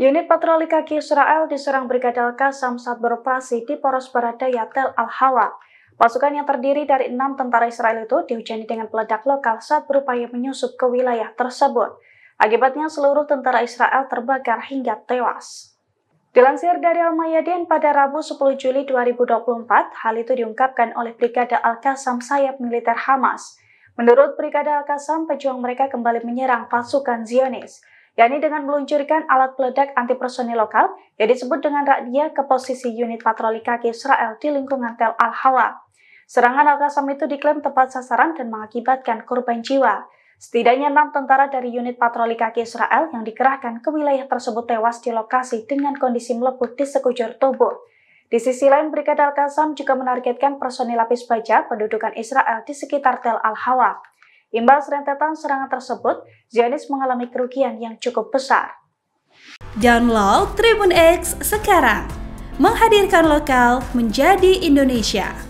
Unit patroli kaki Israel diserang Brigade al saat beroperasi di poros barat Yatel Al-Hawa. Pasukan yang terdiri dari enam tentara Israel itu dihujani dengan peledak lokal saat berupaya menyusup ke wilayah tersebut. Akibatnya seluruh tentara Israel terbakar hingga tewas. Dilansir dari Al-Mayadin pada Rabu 10 Juli 2024, hal itu diungkapkan oleh Brigade Al-Qassam sayap militer Hamas. Menurut Brigade Al-Qassam, pejuang mereka kembali menyerang pasukan Zionis yakni dengan meluncurkan alat peledak anti-personil lokal yang disebut dengan Radia ke posisi unit patroli kaki Israel di lingkungan Tel Al-Hawa. Serangan al qasam itu diklaim tepat sasaran dan mengakibatkan korban jiwa. Setidaknya enam tentara dari unit patroli kaki Israel yang dikerahkan ke wilayah tersebut tewas di lokasi dengan kondisi melepuh di sekujur tubuh. Di sisi lain, Brigade al qasam juga menargetkan personil lapis baja pendudukan Israel di sekitar Tel Al-Hawa. Imbas rentetan serangan tersebut, Zionis mengalami kerugian yang cukup besar. Download Tribun X sekarang, menghadirkan lokal menjadi Indonesia.